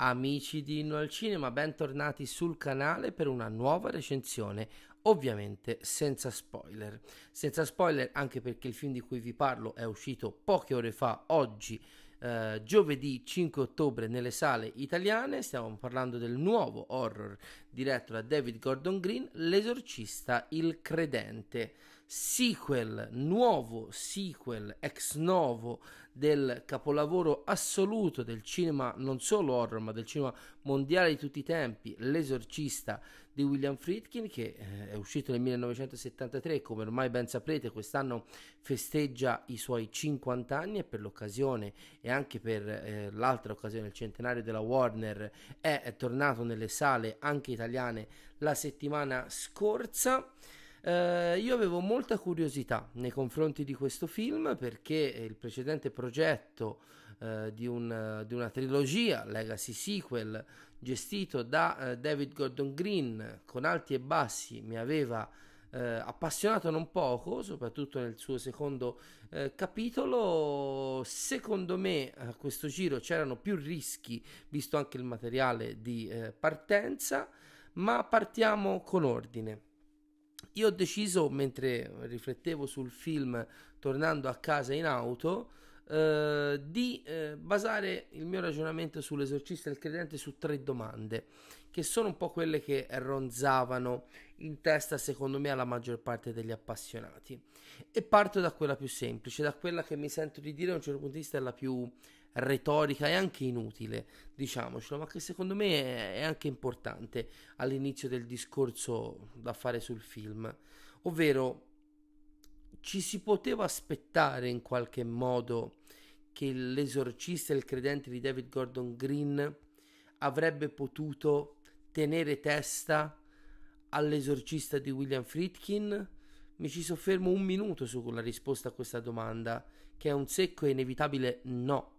Amici di Inno al Cinema, bentornati sul canale per una nuova recensione, ovviamente senza spoiler. Senza spoiler anche perché il film di cui vi parlo è uscito poche ore fa, oggi, eh, giovedì 5 ottobre, nelle sale italiane. Stiamo parlando del nuovo horror diretto da David Gordon Green, L'esorcista, il credente sequel, nuovo sequel ex novo del capolavoro assoluto del cinema non solo horror ma del cinema mondiale di tutti i tempi, L'esorcista di William Friedkin che eh, è uscito nel 1973 come ormai ben saprete quest'anno festeggia i suoi 50 anni e per l'occasione e anche per eh, l'altra occasione, il centenario della Warner, è, è tornato nelle sale anche italiane la settimana scorsa. Eh, io avevo molta curiosità nei confronti di questo film perché il precedente progetto eh, di, un, di, una trilogia, Legacy Sequel, gestito da eh, David Gordon Green con alti e bassi, mi aveva eh, appassionato non poco, soprattutto nel suo secondo eh, capitolo. Secondo me a questo giro c'erano più rischi, visto anche il materiale di eh, partenza, ma partiamo con ordine. Io ho deciso, mentre riflettevo sul film tornando a casa in auto, eh, di eh, basare il mio ragionamento sull'esorcista e il credente su tre domande, che sono un po' quelle che ronzavano in testa, secondo me, alla maggior parte degli appassionati. E parto da quella più semplice, da quella che mi sento di dire a un certo punto di vista è la più retorica e anche inutile, diciamocelo, ma che secondo me è anche importante all'inizio del discorso da fare sul film, ovvero ci si poteva aspettare in qualche modo che l'esorcista e il credente di David Gordon Green avrebbe potuto tenere testa all'esorcista di William Friedkin? Mi ci soffermo un minuto sulla risposta a questa domanda, che è un secco e inevitabile no.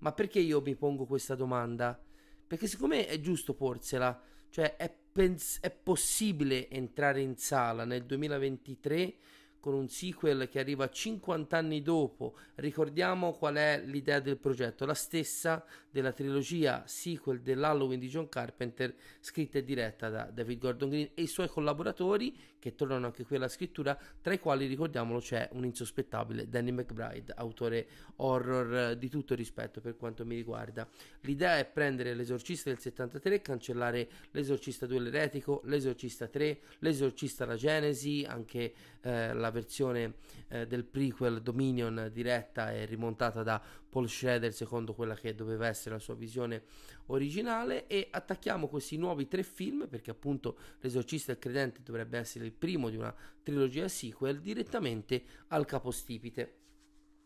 Ma perché io mi pongo questa domanda? Perché siccome è giusto porsela, cioè è, pens- è possibile entrare in sala nel 2023 con un sequel che arriva 50 anni dopo. Ricordiamo qual è l'idea del progetto, la stessa della trilogia sequel dell'Halloween di John Carpenter, scritta e diretta da David Gordon Green e i suoi collaboratori che tornano anche qui alla scrittura, tra i quali ricordiamolo c'è un insospettabile Danny McBride, autore horror eh, di tutto rispetto per quanto mi riguarda. L'idea è prendere l'esorcista del 73 cancellare l'esorcista 2 l'eretico, l'esorcista 3, l'esorcista la Genesi, anche eh, la versione eh, del prequel Dominion diretta e rimontata da Paul Schrader secondo quella che doveva essere la sua visione originale e attacchiamo questi nuovi tre film, perché appunto L'esorcista e il credente dovrebbe essere il primo di una trilogia sequel, direttamente al capostipite.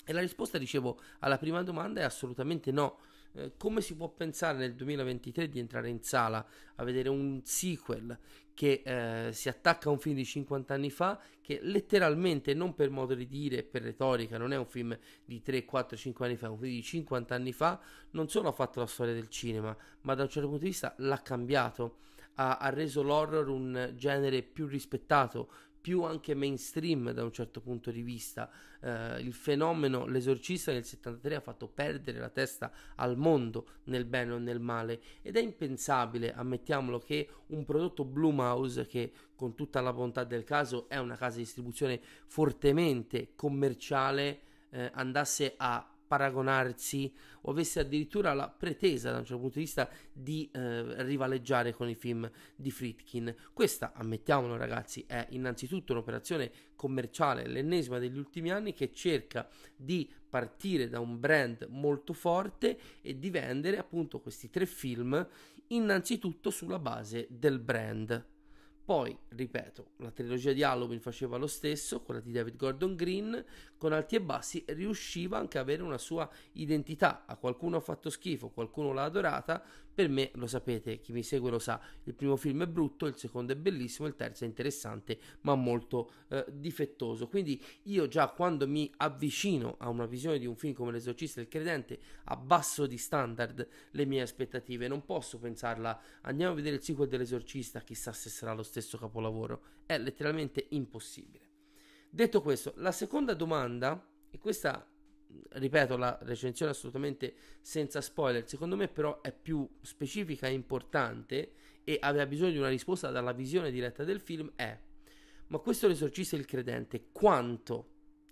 E la risposta, dicevo, alla prima domanda è assolutamente no. Eh, come si può pensare nel 2023 di entrare in sala a vedere un sequel che eh, si attacca a un film di 50 anni fa che letteralmente non per modo di dire per retorica non è un film di 3, 4, 5 anni fa è un film di 50 anni fa non solo ha fatto la storia del cinema ma da un certo punto di vista l'ha cambiato ha, ha reso l'horror un genere più rispettato più anche mainstream da un certo punto di vista. Eh, il fenomeno L'esorcista nel 73 ha fatto perdere la testa al mondo nel bene o nel male ed è impensabile, ammettiamolo, che un prodotto Blue Mouse, che con tutta la bontà del caso è una casa di distribuzione fortemente commerciale eh, andasse a paragonarsi o avesse addirittura la pretesa da un certo punto di vista di eh, rivaleggiare con i film di Fritkin. Questa, ammettiamolo ragazzi, è innanzitutto un'operazione commerciale, l'ennesima degli ultimi anni che cerca di partire da un brand molto forte e di vendere appunto questi tre film innanzitutto sulla base del brand. Poi, ripeto, la trilogia di Halloween faceva lo stesso, quella di David Gordon Green, con alti e bassi, riusciva anche ad avere una sua identità. A qualcuno ha fatto schifo, qualcuno l'ha adorata, per me, lo sapete, chi mi segue lo sa, il primo film è brutto, il secondo è bellissimo, il terzo è interessante ma molto eh, difettoso. Quindi io già quando mi avvicino a una visione di un film come L'esorcista e il credente, abbasso di standard le mie aspettative, non posso pensarla, andiamo a vedere il sequel dell'esorcista, chissà se sarà lo stesso capolavoro, è letteralmente impossibile. Detto questo, la seconda domanda, e questa ripeto la recensione assolutamente senza spoiler, secondo me però è più specifica e importante e aveva bisogno di una risposta dalla visione diretta del film è ma questo l'esorcista il credente quanto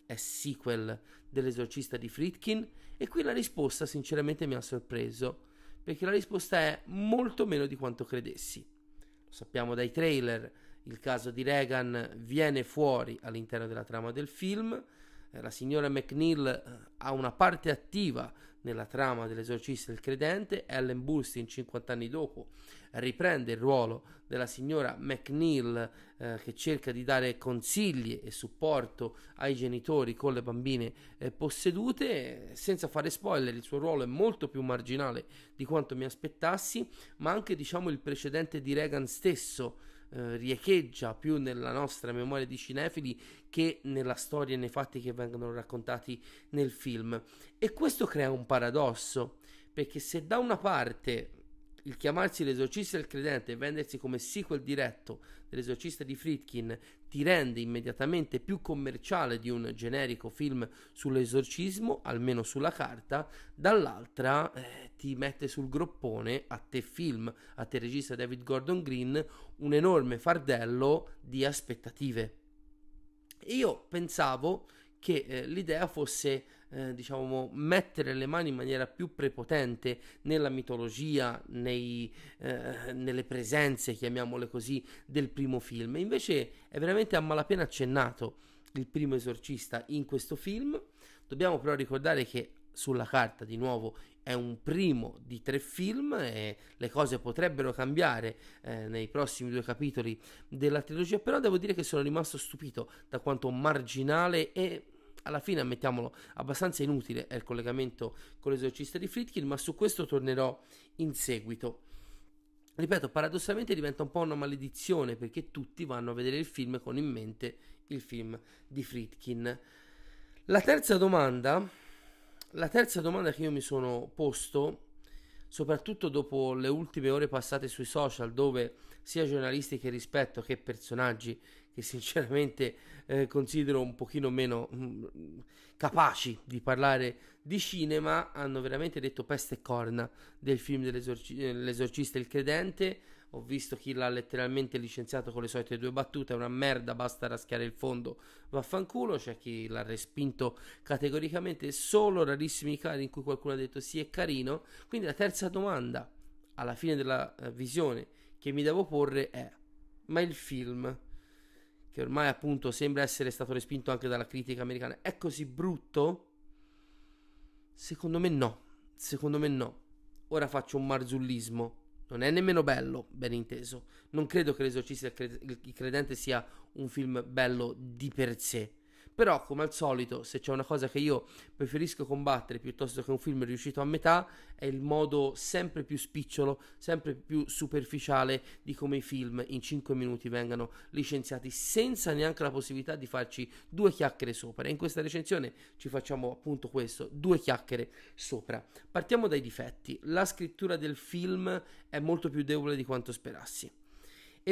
è sequel dell'esorcista di Fritkin? E qui la risposta sinceramente mi ha sorpreso perché la risposta è molto meno di quanto credessi. Lo sappiamo dai trailer, il caso di Reagan viene fuori all'interno della trama del film eh, la signora McNeil eh, ha una parte attiva nella trama dell'esorcista del credente, Ellen Burstyn 50 anni dopo riprende il ruolo della signora McNeil eh, che cerca di dare consigli e supporto ai genitori con le bambine eh, possedute, senza fare spoiler il suo ruolo è molto più marginale di quanto mi aspettassi, ma anche diciamo il precedente di Reagan stesso eh, riecheggia più nella nostra memoria di cinefili che nella storia e nei fatti che vengono raccontati nel film. E questo crea un paradosso, perché se da una parte il chiamarsi l'esorcista del credente e vendersi come sequel diretto dell'esorcista di Fritkin ti rende immediatamente più commerciale di un generico film sull'esorcismo, almeno sulla carta, dall'altra eh, ti mette sul groppone a te film, a te regista David Gordon Green, un enorme fardello di aspettative. E io pensavo che eh, l'idea fosse eh, diciamo mettere le mani in maniera più prepotente nella mitologia, nei, eh, nelle presenze, chiamiamole così, del primo film. Invece è veramente a malapena accennato il primo esorcista in questo film. Dobbiamo però ricordare che sulla carta di nuovo è un primo di tre film e le cose potrebbero cambiare eh, nei prossimi due capitoli della trilogia, però devo dire che sono rimasto stupito da quanto marginale e alla fine, ammettiamolo, abbastanza inutile è il collegamento con l'esorcista di Fritkin, ma su questo tornerò in seguito. Ripeto, paradossalmente diventa un po' una maledizione perché tutti vanno a vedere il film con in mente il film di Fritkin. La terza domanda la terza domanda che io mi sono posto, soprattutto dopo le ultime ore passate sui social, dove sia giornalisti che rispetto che personaggi che sinceramente eh, considero un pochino meno mh, mm, capaci di parlare di cinema, hanno veramente detto peste e corna del film eh, L'esorcista e il credente ho visto chi l'ha letteralmente licenziato con le solite due battute. È una merda, basta raschiare il fondo. Vaffanculo. C'è chi l'ha respinto categoricamente. Solo rarissimi casi in cui qualcuno ha detto sì, è carino. Quindi la terza domanda alla fine della eh, visione che mi devo porre è: ma il film, che ormai appunto sembra essere stato respinto anche dalla critica americana, è così brutto? Secondo me no. Secondo me no. Ora faccio un marzullismo non è nemmeno bello, ben inteso. Non credo che l'esorcista il credente sia un film bello di per sé. Però, come al solito, se c'è una cosa che io preferisco combattere piuttosto che un film riuscito a metà, è il modo sempre più spicciolo, sempre più superficiale di come i film in 5 minuti vengano licenziati senza neanche la possibilità di farci due chiacchiere sopra. E in questa recensione ci facciamo appunto questo, due chiacchiere sopra. Partiamo dai difetti. La scrittura del film è molto più debole di quanto sperassi.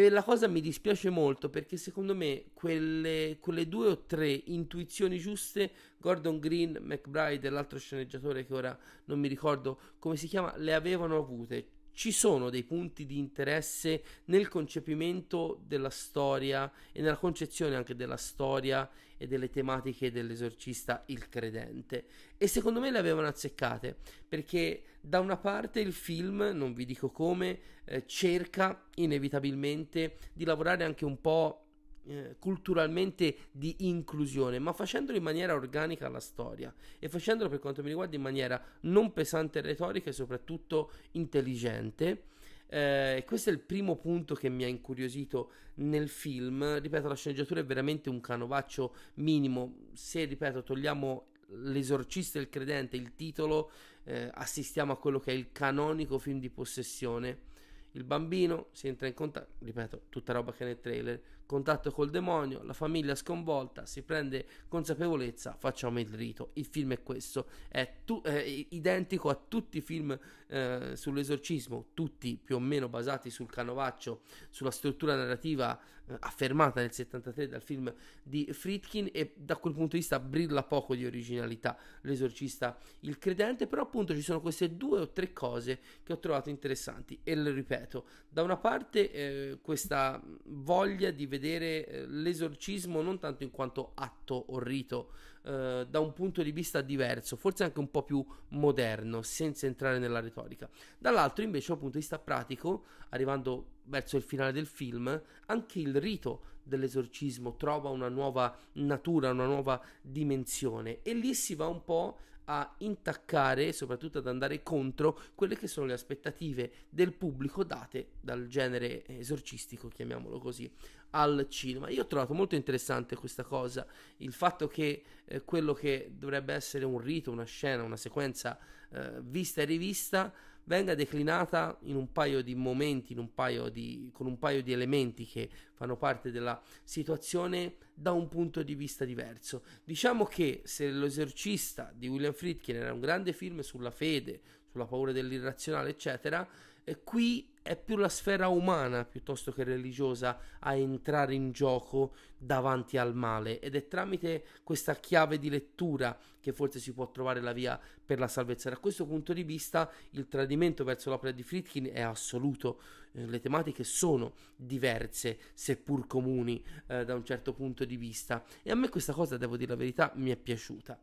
E la cosa mi dispiace molto perché secondo me quelle, quelle due o tre intuizioni giuste, Gordon Green, McBride e l'altro sceneggiatore che ora non mi ricordo come si chiama, le avevano avute ci sono dei punti di interesse nel concepimento della storia e nella concezione anche della storia e delle tematiche dell'esorcista il credente e secondo me le avevano azzeccate perché da una parte il film non vi dico come eh, cerca inevitabilmente di lavorare anche un po' Eh, culturalmente di inclusione, ma facendolo in maniera organica alla storia e facendolo per quanto mi riguarda in maniera non pesante retorica e soprattutto intelligente. Eh, questo è il primo punto che mi ha incuriosito nel film. Ripeto, la sceneggiatura è veramente un canovaccio minimo. Se, ripeto, togliamo L'esorcista e il credente, il titolo, eh, assistiamo a quello che è il canonico film di possessione. Il bambino si entra in contatto, ripeto, tutta roba che è nel trailer, contatto col demonio, la famiglia sconvolta, si prende consapevolezza, facciamo il rito. Il film è questo, è, tu, è identico a tutti i film eh, sull'esorcismo, tutti più o meno basati sul canovaccio, sulla struttura narrativa eh, affermata nel 73 dal film di Fritkin e da quel punto di vista brilla poco di originalità l'esorcista, il credente, però appunto ci sono queste due o tre cose che ho trovato interessanti e le ripeto, da una parte eh, questa voglia di vedere vedere eh, l'esorcismo non tanto in quanto atto o rito, eh, da un punto di vista diverso, forse anche un po' più moderno, senza entrare nella retorica. Dall'altro, invece, dal punto di vista pratico, arrivando verso il finale del film, anche il rito dell'esorcismo trova una nuova natura, una nuova dimensione e lì si va un po' a intaccare e soprattutto ad andare contro quelle che sono le aspettative del pubblico date dal genere esorcistico, chiamiamolo così, al cinema. Io ho trovato molto interessante questa cosa, il fatto che eh, quello che dovrebbe essere un rito, una scena, una sequenza eh, vista e rivista venga declinata in un paio di momenti, un paio di, con un paio di elementi che fanno parte della situazione da un punto di vista diverso. Diciamo che se l'esorcista di William Friedkin era un grande film sulla fede, sulla paura dell'irrazionale, eccetera, e qui è più la sfera umana piuttosto che religiosa a entrare in gioco davanti al male ed è tramite questa chiave di lettura che forse si può trovare la via per la salvezza. Da questo punto di vista il tradimento verso l'opera di Fritkin è assoluto, eh, le tematiche sono diverse seppur comuni eh, da un certo punto di vista e a me questa cosa, devo dire la verità, mi è piaciuta.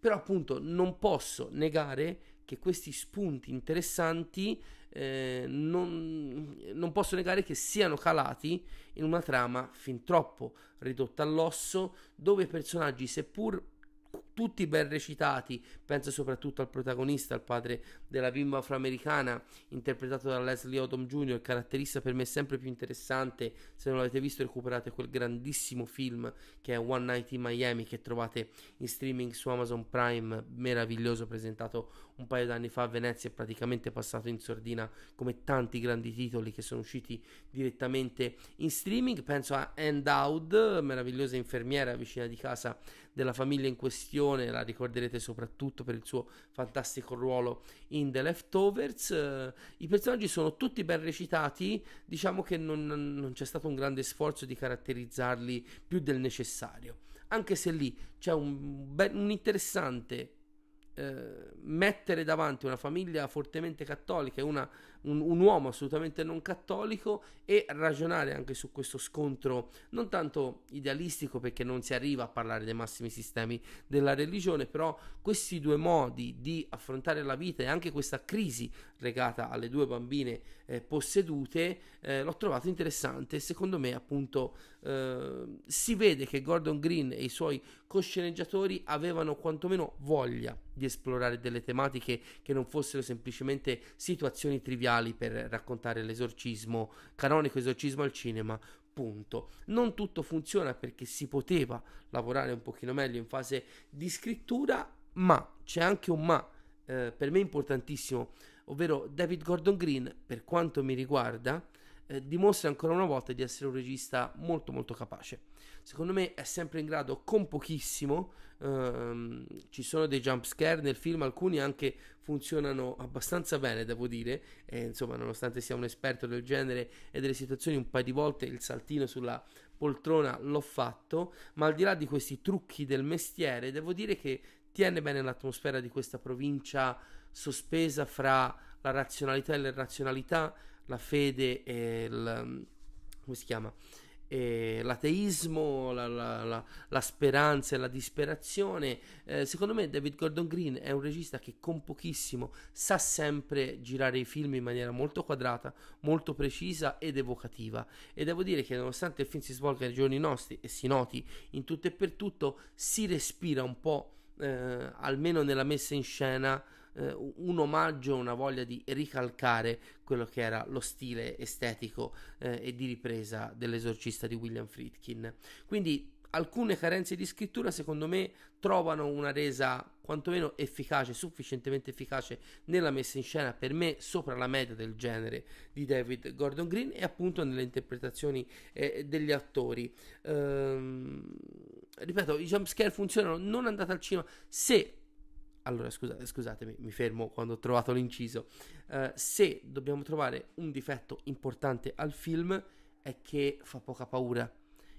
Però appunto non posso negare che questi spunti interessanti eh, non, non, posso negare che siano calati in una trama fin troppo ridotta all'osso, dove i personaggi, seppur tutti ben recitati, penso soprattutto al protagonista, al padre della bimba afroamericana, interpretato da Leslie Odom Jr., caratterista per me sempre più interessante, se non l'avete visto recuperate quel grandissimo film che è One Night in Miami, che trovate in streaming su Amazon Prime, meraviglioso, presentato un paio d'anni fa a Venezia, praticamente passato in sordina come tanti grandi titoli che sono usciti direttamente in streaming, penso a End Out, meravigliosa infermiera vicina di casa della famiglia in questione, la ricorderete soprattutto per il suo fantastico ruolo in The Leftovers. Eh, I personaggi sono tutti ben recitati, diciamo che non, non c'è stato un grande sforzo di caratterizzarli più del necessario, anche se lì c'è un, un interessante eh, mettere davanti una famiglia fortemente cattolica e una un, un uomo assolutamente non cattolico e ragionare anche su questo scontro non tanto idealistico perché non si arriva a parlare dei massimi sistemi della religione, però questi due modi di affrontare la vita e anche questa crisi legata alle due bambine eh, possedute eh, l'ho trovato interessante e secondo me appunto eh, si vede che Gordon Green e i suoi cosceneggiatori avevano quantomeno voglia di esplorare delle tematiche che non fossero semplicemente situazioni triviali mondiali per raccontare l'esorcismo canonico esorcismo al cinema. Punto. Non tutto funziona perché si poteva lavorare un pochino meglio in fase di scrittura, ma c'è anche un ma eh, per me importantissimo, ovvero David Gordon Green, per quanto mi riguarda, eh, dimostra ancora una volta di essere un regista molto molto capace secondo me è sempre in grado con pochissimo ehm, ci sono dei jump scare nel film alcuni anche funzionano abbastanza bene devo dire e, insomma nonostante sia un esperto del genere e delle situazioni un paio di volte il saltino sulla poltrona l'ho fatto ma al di là di questi trucchi del mestiere devo dire che tiene bene l'atmosfera di questa provincia sospesa fra la razionalità e l'irrazionalità la fede e il come si chiama eh, l'ateismo, la, la, la, la, speranza e la disperazione. Eh, secondo me David Gordon Green è un regista che con pochissimo sa sempre girare i film in maniera molto quadrata, molto precisa ed evocativa. E devo dire che nonostante il film si svolga ai giorni nostri e si noti in tutto e per tutto, si respira un po', eh, almeno nella messa in scena, eh, un omaggio, una voglia di ricalcare quello che era lo stile estetico eh, e di ripresa dell'esorcista di William Friedkin. Quindi alcune carenze di scrittura secondo me trovano una resa quantomeno efficace, sufficientemente efficace nella messa in scena per me sopra la media del genere di David Gordon Green e appunto nelle interpretazioni eh, degli attori. Ehm, ripeto, i jumpscare funzionano, non andate al cinema se allora scusa, scusatemi, mi fermo quando ho trovato l'inciso. Uh, se dobbiamo trovare un difetto importante al film è che fa poca paura.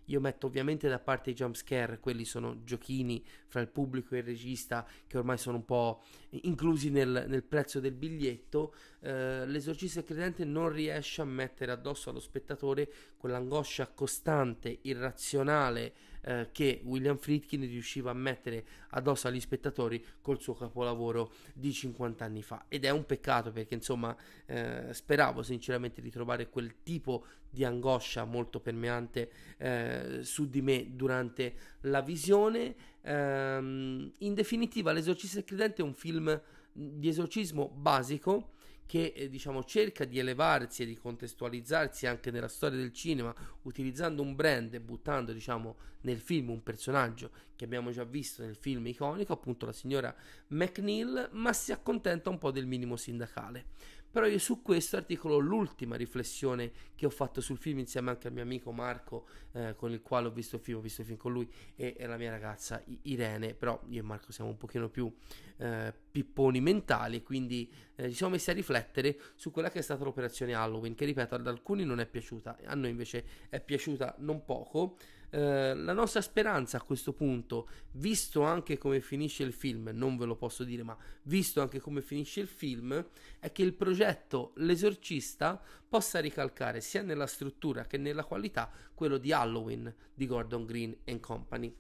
Io metto ovviamente da parte i jumpscare, quelli sono giochini fra il pubblico e il regista che ormai sono un po' inclusi nel, nel prezzo del biglietto. Eh, l'esorcista credente non riesce a mettere addosso allo spettatore quell'angoscia costante, irrazionale, eh, che William Friedkin riusciva a mettere addosso agli spettatori col suo capolavoro di 50 anni fa ed è un peccato perché insomma eh, speravo sinceramente di trovare quel tipo di angoscia molto permeante eh, su di me durante la visione ehm, in definitiva l'esorcista e il credente è un film di esorcismo basico che eh, diciamo, cerca di elevarsi e di contestualizzarsi anche nella storia del cinema utilizzando un brand e buttando diciamo, nel film un personaggio che abbiamo già visto nel film iconico, appunto la signora McNeil, ma si accontenta un po' del minimo sindacale. Però io su questo articolo l'ultima riflessione che ho fatto sul film insieme anche al mio amico Marco eh, con il quale ho visto il film, ho visto il film con lui e, e la mia ragazza Irene, però io e Marco siamo un pochino più eh, pipponi mentali, quindi eh, ci siamo messi a riflettere su quella che è stata l'operazione Halloween, che ripeto ad alcuni non è piaciuta, a noi invece è piaciuta non poco. Eh, la nostra speranza a questo punto, visto anche come finisce il film, non ve lo posso dire, ma visto anche come finisce il film, è che il progetto L'esorcista possa ricalcare sia nella struttura che nella qualità quello di Halloween di Gordon Green and Company.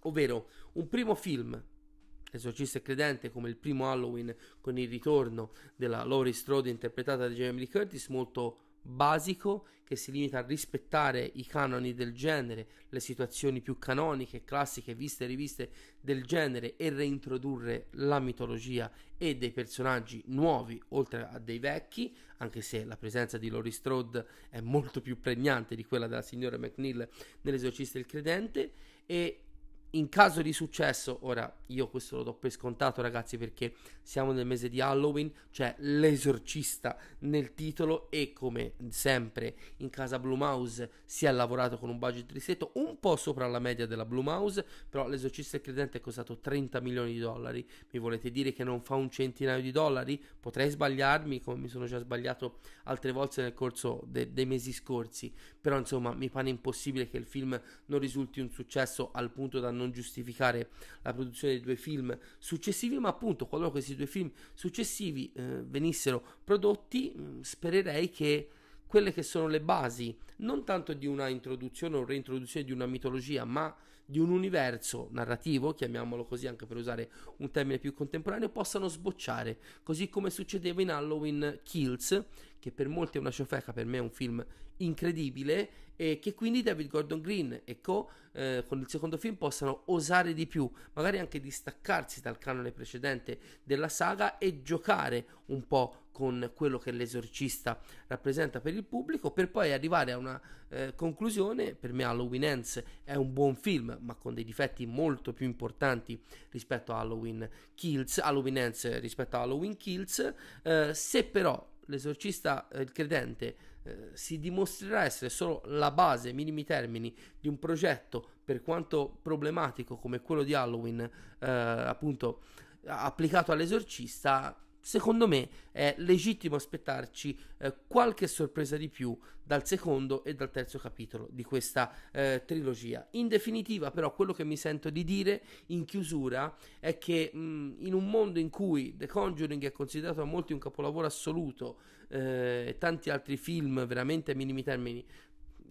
Ovvero un primo film Esorcista e credente, come il primo Halloween con il ritorno della Laurie Strode interpretata da Jamie Lee Curtis, molto basico che si limita a rispettare i canoni del genere, le situazioni più canoniche, classiche, viste e riviste del genere e reintrodurre la mitologia e dei personaggi nuovi oltre a dei vecchi, anche se la presenza di Lori Strode è molto più pregnante di quella della signora McNeil nell'esorcista il credente e in caso di successo, ora io questo lo do per scontato ragazzi perché siamo nel mese di Halloween, c'è cioè l'esorcista nel titolo e come sempre in casa Blue Mouse si è lavorato con un budget ristretto un po' sopra la media della Blue Mouse, però l'esorcista e il credente è costato 30 milioni di dollari, mi volete dire che non fa un centinaio di dollari? Potrei sbagliarmi come mi sono già sbagliato altre volte nel corso de- dei mesi scorsi, però insomma mi pare impossibile che il film non risulti un successo al punto da non non giustificare la produzione dei due film successivi, ma appunto qualora questi due film successivi eh, venissero prodotti, mm, spererei che quelle che sono le basi non tanto di una introduzione o reintroduzione di una mitologia, ma di un universo narrativo, chiamiamolo così anche per usare un termine più contemporaneo, possano sbocciare, così come succedeva in Halloween Kills, che per molti è una ciofeca, per me è un film incredibile e che quindi David Gordon Green e co eh, con il secondo film possano osare di più, magari anche distaccarsi dal canone precedente della saga e giocare un po' con quello che l'esorcista rappresenta per il pubblico per poi arrivare a una eh, conclusione per me Halloween Ends è un buon film ma con dei difetti molto più importanti rispetto a Halloween Kills Halloween Ends rispetto a Halloween Kills eh, se però l'esorcista eh, il credente eh, si dimostrerà essere solo la base ai minimi termini di un progetto per quanto problematico come quello di Halloween, eh, appunto applicato all'esorcista, secondo me è legittimo aspettarci eh, qualche sorpresa di più dal secondo e dal terzo capitolo di questa eh, trilogia. In definitiva, però, quello che mi sento di dire in chiusura è che mh, mm, in un mondo in cui The Conjuring è considerato a molti un capolavoro assoluto eh, e tanti altri film veramente minimi termini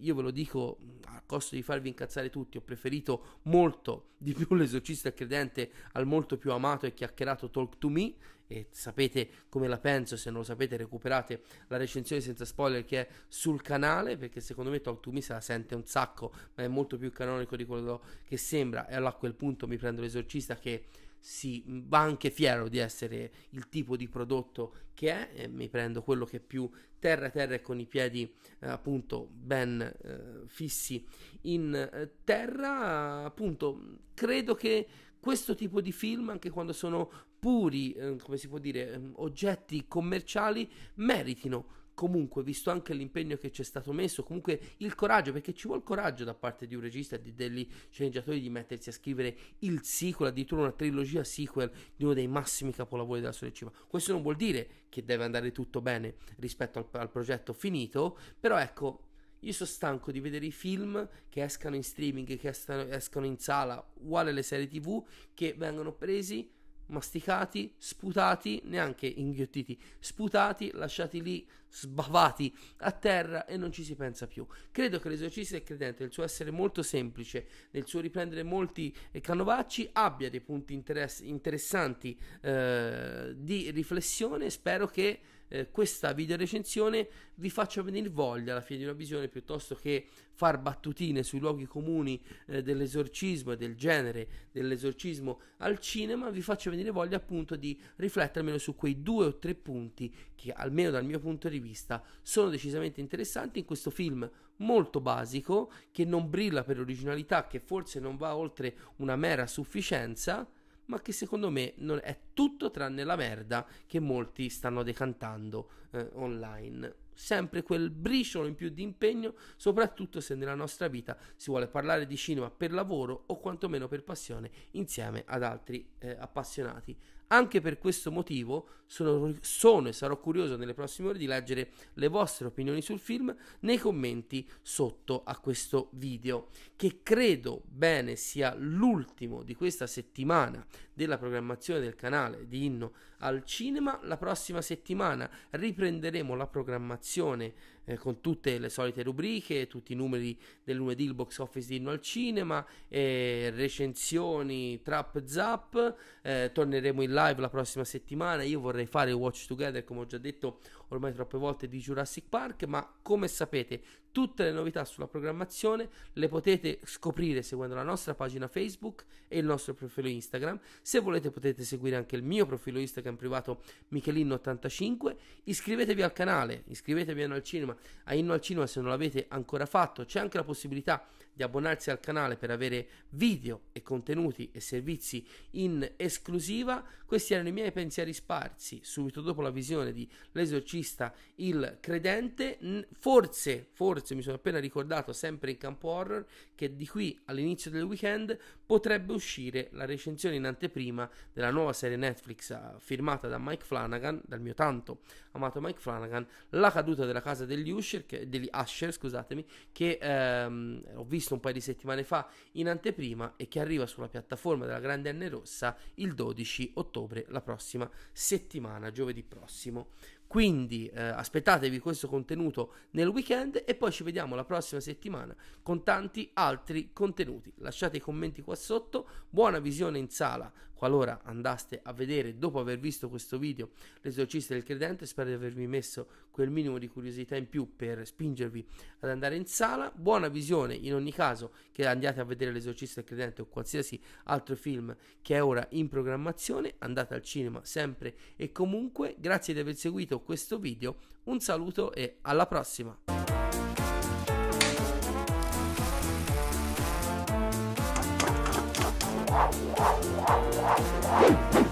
io ve lo dico a costo di farvi incazzare tutti, ho preferito molto di più l'esorcista credente al molto più amato e chiacchierato Talk to Me e sapete come la penso, se non lo sapete recuperate la recensione senza spoiler che è sul canale perché secondo me Talk to Me se la sente un sacco, ma è molto più canonico di quello che sembra e allora a quel punto mi prendo l'esorcista che si va anche fiero di essere il tipo di prodotto che è, mi prendo quello che più terra terra e con i piedi eh, appunto ben eh, fissi in eh, terra, appunto credo che questo tipo di film, anche quando sono puri, eh, come si può dire, oggetti commerciali, meritino comunque, visto anche l'impegno che ci è stato messo, comunque il coraggio, perché ci vuole coraggio da parte di un regista e degli sceneggiatori di mettersi a scrivere il sequel, addirittura una trilogia sequel di uno dei massimi capolavori della storia cinema. Questo non vuol dire che deve andare tutto bene rispetto al, al progetto finito, però ecco, io sono stanco di vedere i film che escano in streaming, che escano in sala, uguale le serie tv, che vengono presi masticati, sputati, neanche inghiottiti, sputati, lasciati lì, sbavati a terra e non ci si pensa più. Credo che l'esercizio del credente, nel suo essere molto semplice, nel suo riprendere molti eh, canovacci, abbia dei punti interess- interessanti eh, di riflessione. Spero che eh, questa videorecensione vi faccia venire voglia alla fine di una visione piuttosto che far battutine sui luoghi comuni eh, dell'esorcismo e del genere dell'esorcismo al cinema, vi faccia venire voglia appunto di riflettere almeno su quei due o tre punti che almeno dal mio punto di vista sono decisamente interessanti in questo film molto basico che non brilla per originalità, che forse non va oltre una mera sufficienza ma che secondo me è tutto tranne la merda che molti stanno decantando eh, online. Sempre quel briciolo in più di impegno, soprattutto se nella nostra vita si vuole parlare di cinema per lavoro o quantomeno per passione insieme ad altri eh, appassionati. Anche per questo motivo sono, sono, e sarò curioso nelle prossime ore di leggere le vostre opinioni sul film nei commenti sotto a questo video, che credo bene sia l'ultimo di questa settimana della programmazione del canale di Inno al Cinema. La prossima settimana riprenderemo la programmazione eh, con tutte le solite rubriche, tutti i numeri del lunedì, il box office di Inno al Cinema, eh, recensioni, trap zap, eh, torneremo in live la prossima settimana, io vorrei fare Watch Together come ho già detto ormai troppe volte di Jurassic Park, ma come sapete tutte le novità sulla programmazione le potete scoprire seguendo la nostra pagina Facebook e il nostro profilo Instagram. Se volete potete seguire anche il mio profilo Instagram privato Michelin85. Iscrivetevi al canale, iscrivetevi a Inno al Cinema, a Inno al Cinema se non l'avete ancora fatto. C'è anche la possibilità di abbonarsi al canale per avere video e contenuti e servizi in esclusiva. Questi erano i miei pensieri sparsi subito dopo la visione di L'esorcista il credente. Forse, forse mi sono appena ricordato, sempre in campo horror, che di qui all'inizio del weekend potrebbe uscire la recensione in anteprima della nuova serie Netflix eh, firmata da Mike Flanagan, dal mio tanto amato Mike Flanagan, La caduta della casa degli Usher, che, degli Usher, scusatemi, che ehm, ho visto visto un paio di settimane fa in anteprima e che arriva sulla piattaforma della Grande N Rossa il 12 ottobre, la prossima settimana, giovedì prossimo. Quindi eh, aspettatevi questo contenuto nel weekend e poi ci vediamo la prossima settimana con tanti altri contenuti. Lasciate i commenti qua sotto, buona visione in sala Qualora andaste a vedere dopo aver visto questo video l'esorcista del credente, spero di avervi messo quel minimo di curiosità in più per spingervi ad andare in sala. Buona visione in ogni caso che andiate a vedere l'esorcista del credente o qualsiasi altro film che è ora in programmazione, andate al cinema sempre e comunque. Grazie di aver seguito questo video, un saluto e alla prossima! you